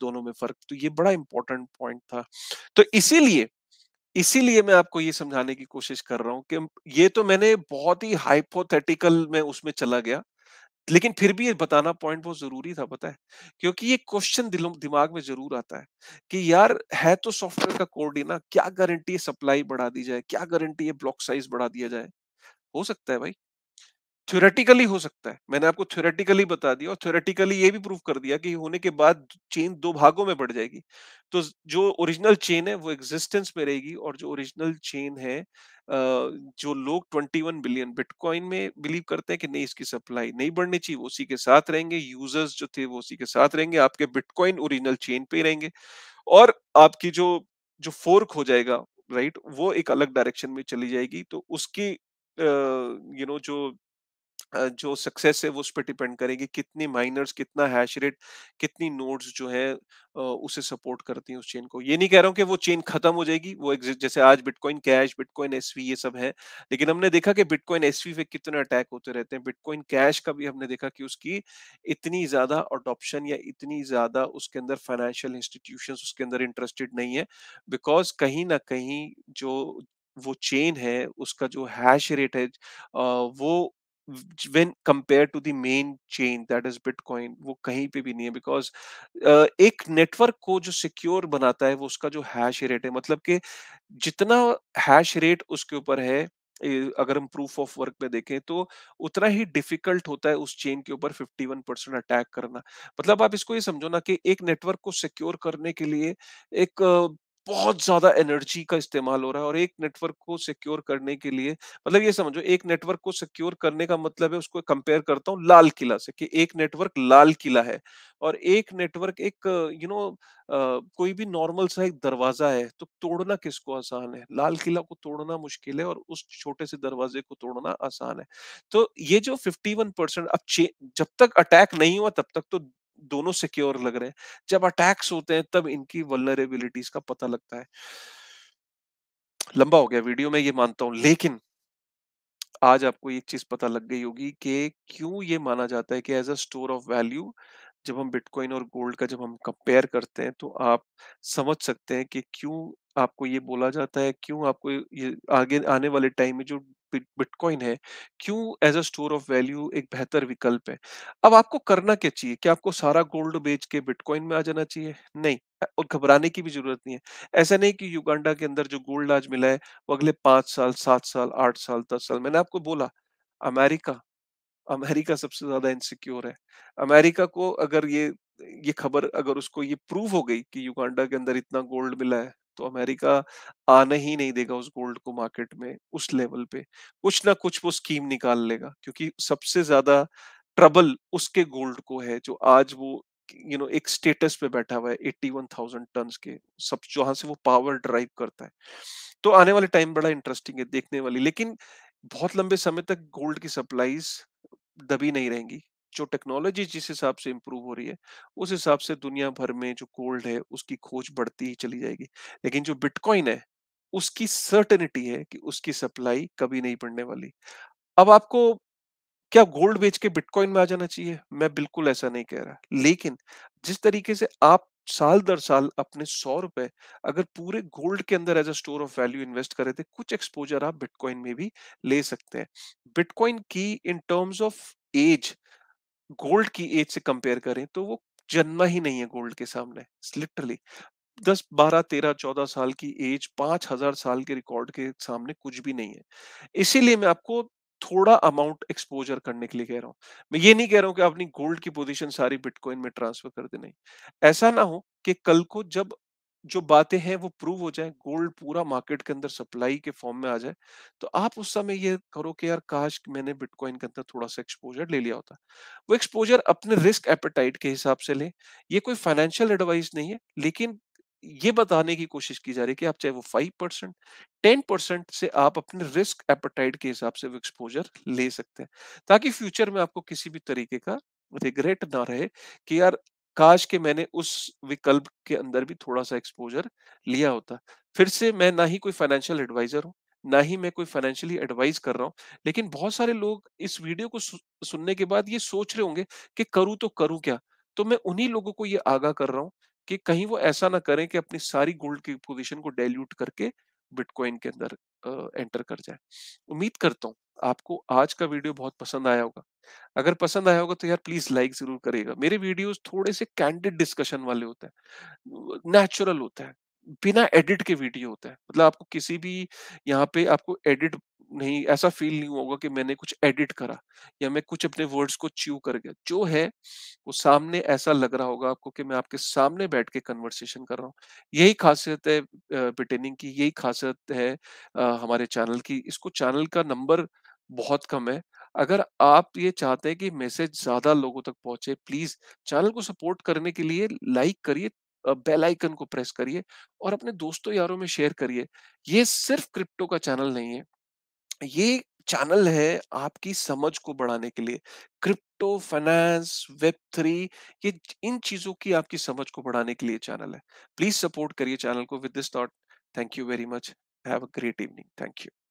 दोनों में फर्क तो ये बड़ा इंपॉर्टेंट पॉइंट था तो इसीलिए इसीलिए मैं आपको ये समझाने की कोशिश कर रहा हूं कि ये तो मैंने बहुत ही हाइपोथेटिकल में उसमें चला गया लेकिन फिर भी ये बताना पॉइंट बहुत जरूरी था पता है क्योंकि ये क्वेश्चन दिमाग में जरूर आता है कि यार है तो सॉफ्टवेयर का कोड ही ना क्या गारंटी है सप्लाई बढ़ा दी जाए क्या गारंटी है ब्लॉक साइज बढ़ा दिया जाए हो सकता है भाई थ्योरेटिकली हो सकता है मैंने आपको थ्योरेटिकली बता दिया और थ्योरेटिकली ये भी प्रूव कर दिया कि होने के बाद चेन दो भागों में बढ़ जाएगी तो जो ओरिजिनल चेन है वो एग्जिस्टेंस में रहेगी और जो ओरिजिनल चेन है जो लोग 21 बिलियन बिटकॉइन में बिलीव करते हैं कि नहीं इसकी सप्लाई नहीं बढ़नी चाहिए वो उसी के साथ रहेंगे यूजर्स जो थे वो उसी के साथ रहेंगे आपके बिटकॉइन ओरिजिनल चेन पे रहेंगे और आपकी जो जो फोर्क हो जाएगा राइट वो एक अलग डायरेक्शन में चली जाएगी तो उसकी you uh, know you know, जो जो सक्सेस है वो उस पर डिपेंड करेगी कितनी माइनर्स कितना हैश रेट कितनी नोड्स जो है उसे सपोर्ट करती हैं उस चेन को ये नहीं कह रहा हूँ कि वो चेन खत्म हो जाएगी वो एग्जिस्ट जैसे आज बिटकॉइन कैश बिटकॉइन एस ये सब है लेकिन हमने देखा कि बिटकॉइन एस पे कितने अटैक होते रहते हैं बिटकॉइन कैश का भी हमने देखा कि उसकी इतनी ज्यादा अडोप्शन या इतनी ज्यादा उसके अंदर फाइनेंशियल इंस्टीट्यूशन उसके अंदर इंटरेस्टेड नहीं है बिकॉज कहीं ना कहीं जो वो चेन है उसका जो हैश रेट है वो when compared to the main chain that is bitcoin wo कहीं pe bhi nahi hai because uh, ek network ko jo secure banata hai wo uska jo hash rate hai matlab ke jitna hash rate uske upar hai अगर हम proof of work में देखें तो उतना ही difficult होता है उस chain के ऊपर 51 परसेंट अटैक करना मतलब आप इसको ये समझो ना कि एक नेटवर्क को सिक्योर करने के लिए एक बहुत ज्यादा एनर्जी का इस्तेमाल हो रहा है और एक नेटवर्क को सिक्योर करने के लिए मतलब ये समझो एक नेटवर्क को सिक्योर करने का मतलब है उसको कंपेयर करता हूँ लाल किला से कि एक नेटवर्क लाल किला है और एक नेटवर्क एक यू नो कोई भी नॉर्मल सा एक दरवाजा है तो तोड़ना किसको आसान है लाल किला को तोड़ना मुश्किल है और उस छोटे से दरवाजे को तोड़ना आसान है तो ये जो फिफ्टी परसेंट अब जब तक अटैक नहीं हुआ तब तक तो दोनों सिक्योर लग रहे हैं जब अटैक्स होते हैं तब इनकी वलरेबिलिटीज का पता लगता है लंबा हो गया वीडियो में ये मानता हूं लेकिन आज आपको एक चीज पता लग गई होगी कि क्यों ये माना जाता है कि as a store of value जब हम बिटकॉइन और गोल्ड का जब हम कंपेयर करते हैं तो आप समझ सकते हैं कि क्यों आपको ये बोला जाता है क्यों आपको ये आगे आने वाले टाइम में जो बिटकॉइन है क्यों as a store of value एक बेहतर विकल्प है अब आपको करना क्या चाहिए क्या आपको सारा गोल्ड बेच के बिटकॉइन में आ जाना चाहिए नहीं और घबराने की भी जरूरत नहीं है ऐसा नहीं कि युगांडा के अंदर जो गोल्ड आज मिला है वो अगले पांच साल सात साल आठ साल दस साल मैंने आपको बोला अमेरिका अमेरिका सबसे ज्यादा इनसिक्योर है अमेरिका को अगर ये ये खबर अगर उसको ये प्रूव हो गई कि युगांडा के अंदर इतना गोल्ड मिला है तो अमेरिका आने ही नहीं देगा उस गोल्ड को मार्केट में उस लेवल पे कुछ ना कुछ वो स्कीम निकाल लेगा क्योंकि सबसे ज्यादा ट्रबल उसके गोल्ड को है जो आज वो यू नो एक स्टेटस पे बैठा हुआ है एट्टी वन थाउजेंड टन के सब जहां से वो पावर ड्राइव करता है तो आने वाले टाइम बड़ा इंटरेस्टिंग है देखने वाली लेकिन बहुत लंबे समय तक गोल्ड की सप्लाईज दबी नहीं रहेंगी जो टेक्नोलॉजी जिस हिसाब से इम्प्रूव हो रही है उस हिसाब से दुनिया भर में जो गोल्ड है उसकी खोज बढ़ती ही चली जाएगी लेकिन जो बिटकॉइन है उसकी सर्टेनिटी है कि उसकी सप्लाई कभी नहीं बढ़ने वाली अब आपको क्या गोल्ड बेच के बिटकॉइन में आ जाना चाहिए मैं बिल्कुल ऐसा नहीं कह रहा लेकिन जिस तरीके से आप साल दर साल अपने सौ रुपए अगर पूरे गोल्ड के अंदर as a store of value invest कर रहे थे कुछ एक्सपोजर आप बिटकॉइन में भी ले सकते हैं बिटकॉइन की in terms of age gold की एज से कंपेयर करें तो वो जन्मा ही नहीं है गोल्ड के सामने लिटरली दस बारह तेरह चौदह साल की एज पांच हजार साल के रिकॉर्ड के सामने कुछ भी नहीं है इसीलिए मैं आपको थोड़ा अमाउंट एक्सपोजर करने के लिए कह रहा हूँ मैं ये नहीं कह रहा हूं कि अपनी गोल्ड की पोजीशन सारी बिटकॉइन में ट्रांसफर कर दे नहीं ऐसा ना हो कि कल को जब जो बातें हैं वो प्रूव हो जाए गोल्ड पूरा मार्केट के अंदर सप्लाई के फॉर्म में आ जाए तो आप उस समय ये करो कि यार काश मैंने बिटकॉइन के अंदर थोड़ा सा एक्सपोजर ले लिया होता वो एक्सपोजर अपने रिस्क एपेटाइट के हिसाब से लें ये कोई फाइनेंशियल एडवाइस नहीं है लेकिन ये बताने की कोशिश की जा रही है कि आप चाहे वो फाइव परसेंट टेन परसेंट से आप अपने रिस्क एपेटाइट के हिसाब से वो एक्सपोजर ले सकते हैं ताकि फ्यूचर में आपको किसी भी तरीके का रिग्रेट ना रहे कि यार काश के मैंने उस विकल्प के अंदर भी थोड़ा सा एक्सपोजर लिया होता फिर से मैं ना ही कोई फाइनेंशियल एडवाइजर हूँ ना ही मैं कोई फाइनेंशियली एडवाइस कर रहा हूँ लेकिन बहुत सारे लोग इस वीडियो को सुनने के बाद ये सोच रहे होंगे कि करूँ तो करूँ क्या तो मैं उन्हीं लोगों को ये आगाह कर रहा हूँ कि कहीं वो ऐसा ना करें कि अपनी सारी गोल्ड की पोजिशन को डायल्यूट करके बिटकॉइन के अंदर एंटर कर जाए उम्मीद करता हूँ आपको आज का वीडियो बहुत पसंद आया होगा अगर पसंद आया होगा तो यार प्लीज लाइक जरूर करेगा मेरे वीडियोस थोड़े से कैंडिड डिस्कशन वाले होते हैं नेचुरल होते हैं बिना एडिट के वीडियो होता है मतलब आपको किसी भी यहाँ पे आपको एडिट नहीं ऐसा फील नहीं होगा कि मैंने कुछ एडिट करा या मैं कुछ अपने वर्ड्स को च्यू कर गया जो है वो सामने ऐसा लग रहा होगा आपको कि मैं आपके सामने बैठ के कन्वर्सेशन कर रहा हूँ यही खासियत है ब्रिटेनिंग की यही खासियत है हमारे चैनल की इसको चैनल का नंबर बहुत कम है अगर आप ये चाहते हैं कि मैसेज ज्यादा लोगों तक पहुंचे प्लीज चैनल को सपोर्ट करने के लिए लाइक करिए बेल आइकन को प्रेस करिए और अपने दोस्तों यारों में शेयर करिए ये सिर्फ क्रिप्टो का चैनल नहीं है ये चैनल है आपकी समझ को बढ़ाने के लिए क्रिप्टो फाइनेंस वेब थ्री ये इन चीजों की आपकी समझ को बढ़ाने के लिए चैनल है प्लीज सपोर्ट करिए चैनल को with this thought thank you very much have a great evening thank you